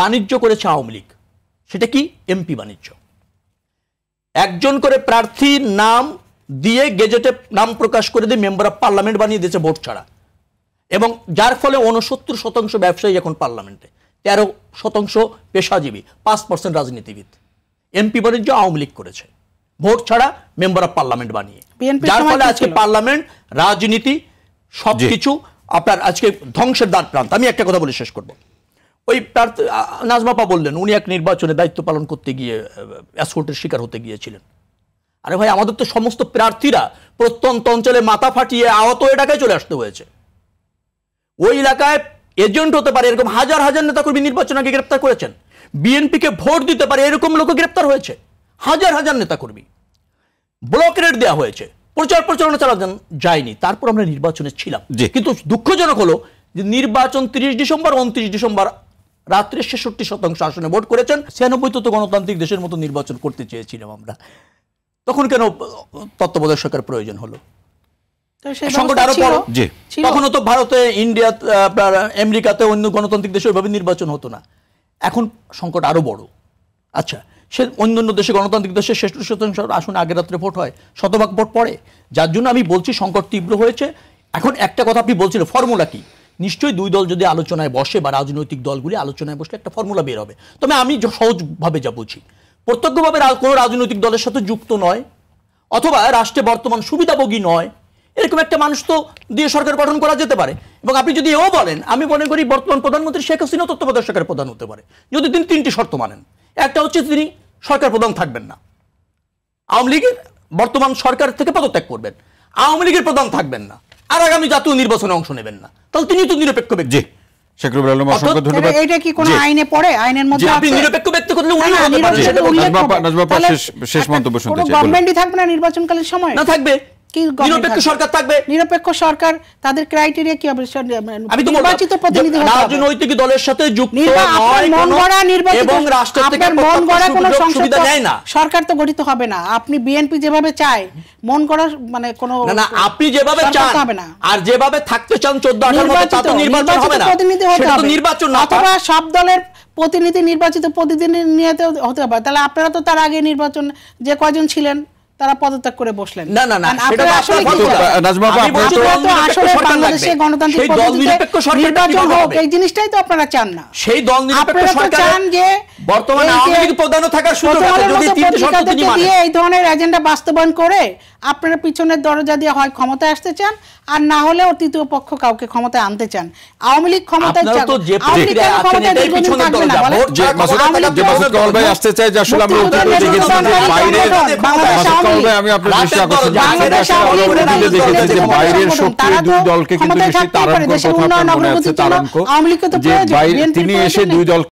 বাণিজ্য করেছে আওয়ামী লীগ সেটা কি এমপি বাণিজ্য একজন করে প্রার্থীর নাম দিয়ে গেজেটে নাম প্রকাশ করে দিয়ে মেম্বার অফ পার্লামেন্ট বানিয়ে দিয়েছে ভোট ছাড়া এবং যার ফলে উনসত্তর শতাংশ ব্যবসায়ী এখন পার্লামেন্টে তেরো শতাংশ পেশাজীবী পাঁচ পার্সেন্ট রাজনীতিবিদ এমপি বাণিজ্য আওয়ামী লীগ করেছে ভোট ছাড়া মেম্বার অফ পার্লামেন্ট বানিয়ে যার ফলে আজকে পার্লামেন্ট রাজনীতি সবকিছু আপনার আজকে ধ্বংসের দ্বার প্রান্ত আমি একটা কথা বলে শেষ করবো ওই প্রার্থী নাজমাপা বললেন উনি এক নির্বাচনে দায়িত্ব পালন করতে গিয়ে অ্যাসকোর্টের শিকার হতে গিয়েছিলেন আরে ভাই আমাদের তো সমস্ত প্রার্থীরা প্রত্যন্ত অঞ্চলে মাথা ফাটিয়ে আহত এলাকায় চলে আসতে হয়েছে ওই এলাকায় এজেন্ট হতে পারে এরকম হাজার হাজার নেতাকর্মী নির্বাচন আগে গ্রেপ্তার করেছেন বিএনপিকে ভোট দিতে পারে এরকম লোক গ্রেপ্তার হয়েছে হাজার হাজার নেতাকর্মী ব্লক রেট দেওয়া হয়েছে প্রচার প্রচারণা চালান যায়নি তারপর আমরা নির্বাচনে ছিলাম কিন্তু দুঃখজনক হলো যে নির্বাচন তিরিশ ডিসেম্বর উনত্রিশ ডিসেম্বর রাত্রে ছেষট্টি শতাংশ আসনে ভোট করেছেন ছিয়ানব্বই তো গণতান্ত্রিক দেশের মতো নির্বাচন করতে চেয়েছিলাম আমরা তখন কেন তত্ত্বাবধায়ক সরকার প্রয়োজন হলো তখনও তো ভারতে ইন্ডিয়া আমেরিকাতে অন্য গণতান্ত্রিক দেশে ওইভাবে নির্বাচন হতো না এখন সংকট আরও বড় আচ্ছা সে অন্য অন্য দেশে গণতান্ত্রিক দেশে শ্রেষ্ঠ শতাংশ আসন আগের রাত্রে ভোট হয় শতভাগ ভোট পড়ে যার জন্য আমি বলছি সংকট তীব্র হয়েছে এখন একটা কথা আপনি বলছিলেন ফর্মুলা কি নিশ্চয়ই দুই দল যদি আলোচনায় বসে বা রাজনৈতিক দলগুলি আলোচনায় বসলে একটা ফর্মুলা বের হবে তবে আমি সহজভাবে যা বুঝি প্রত্যক্ষভাবে কোনো রাজনৈতিক দলের সাথে যুক্ত নয় অথবা রাষ্ট্রে বর্তমান সুবিধাভোগী নয় এরকম একটা মানুষ তো দিয়ে সরকার গঠন করা যেতে পারে এবং আপনি যদি এও বলেন আমি মনে করি বর্তমান প্রধানমন্ত্রী শেখ হাসিনা তত্ত্বাবধায়ক সরকারের প্রধান হতে পারে যদি তিনি তিনটি শর্ত মানেন একটা হচ্ছে তিনি সরকার প্রধান থাকবেন না আওয়ামী লীগের বর্তমান সরকার থেকে পদত্যাগ করবেন আওয়ামী লীগের প্রধান থাকবেন না আর আগামী জাতীয় নির্বাচনে অংশ নেবেন না তাহলে তিনি তো নিরপেক্ষ ব্যক্তি কি আইনে আইনের মধ্যে আপনি নিরপেক্ষ শেষ মন্তব্য থাকবে না নির্বাচনকালীন সময় না থাকবে নিরপেক্ষ সরকার থাকবে নিরপেক্ষ সরকার তাদের ক্রাইটেরিয়া কি হবে আমি তো নির্বাচিত প্রতিনিধি রাজনৈতিক দলের সাথে যুক্ত মন নির্বাচিত এবং রাষ্ট্র থেকে মন গড়া কোনো সংসদ দেয় না সরকার তো গঠিত হবে না আপনি বিএনপি যেভাবে চায় মন গড়া মানে কোনো না না আপনি যেভাবে চান হবে না আর যেভাবে থাকতে চান 14 18 তা তো নির্বাচন হবে না প্রতিনিধি নির্বাচন না অথবা সব দলের প্রতিনিধি নির্বাচিত প্রতিনিধি নিয়ে হতে হবে তাহলে আপনারা তো তার আগে নির্বাচন যে কয়জন ছিলেন তারা পদত্যাগ করে বসলেন না না না সেটা আসলে আসলে বাংলাদেশে গণতান্ত্রিক পদ্ধতিতে হোক এই জিনিসটাই তো আপনারা চান না সেই দল নিরপেক্ষ সরকার চান যে বর্তমানে আওয়ামী লীগ প্রধানও থাকার সুযোগ যদি তিনটে শর্ত তিনি মানেন এই ধরনের এজেন্ডা বাস্তবায়ন করে আপনারা পিছনের দরজা দিয়ে হয় ক্ষমতায় আসতে চান আর না হলেও তৃতীয় পক্ষ কাউকে ক্ষমতায় আনতে চান আওয়ামী লীগ ক্ষমতায় চান তো যে প্রক্রিয়া আছে এটাই পিছনের দরজা ভোট যে মাসুদ গল ভাই আসতে চায় যে আসলে আমরা অতীতে দেখেছি বাইরে বাংলাদেশ আমি আপনার দৃষ্টি আকর্ষণ বাংলাদেশ আওয়ামী লীগ দেখেছি যে বাইরের শক্তি দুই দলকে কিন্তু বেশি তারণ কথা তিনি এসে দুই দল